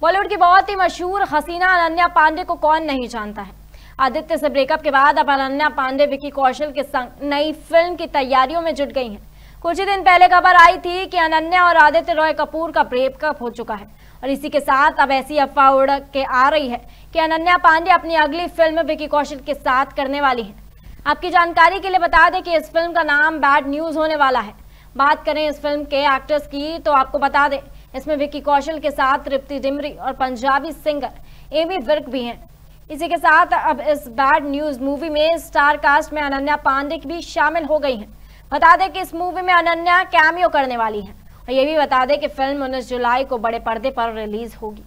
बॉलीवुड की बहुत ही मशहूर हसीना अनन्या पांडे को कौन नहीं जानता है आदित्य से ब्रेकअप के बाद अब अनन्या पांडे विकी कौशल के संग नई फिल्म की तैयारियों में जुट गई हैं कुछ ही दिन पहले खबर आई थी कि अनन्या और आदित्य रॉय कपूर का ब्रेकअप हो चुका है और इसी के साथ अब ऐसी अफवाह उड़ के आ रही है कि अनन्या पांडे अपनी अगली फिल्म विकी कौशल के साथ करने वाली है आपकी जानकारी के लिए बता दें कि इस फिल्म का नाम बैड न्यूज होने वाला है बात करें इस फिल्म के एक्टर्स की तो आपको बता दें इसमें विक्की कौशल के साथ तृप्ति डिमरी और पंजाबी सिंगर एमी विर्क भी हैं इसी के साथ अब इस बैड न्यूज मूवी में स्टार कास्ट में अनन्या पांडे भी शामिल हो गई हैं बता दें कि इस मूवी में अनन्या कैमियो करने वाली हैं और ये भी बता दें कि फिल्म उन्नीस जुलाई को बड़े पर्दे पर रिलीज होगी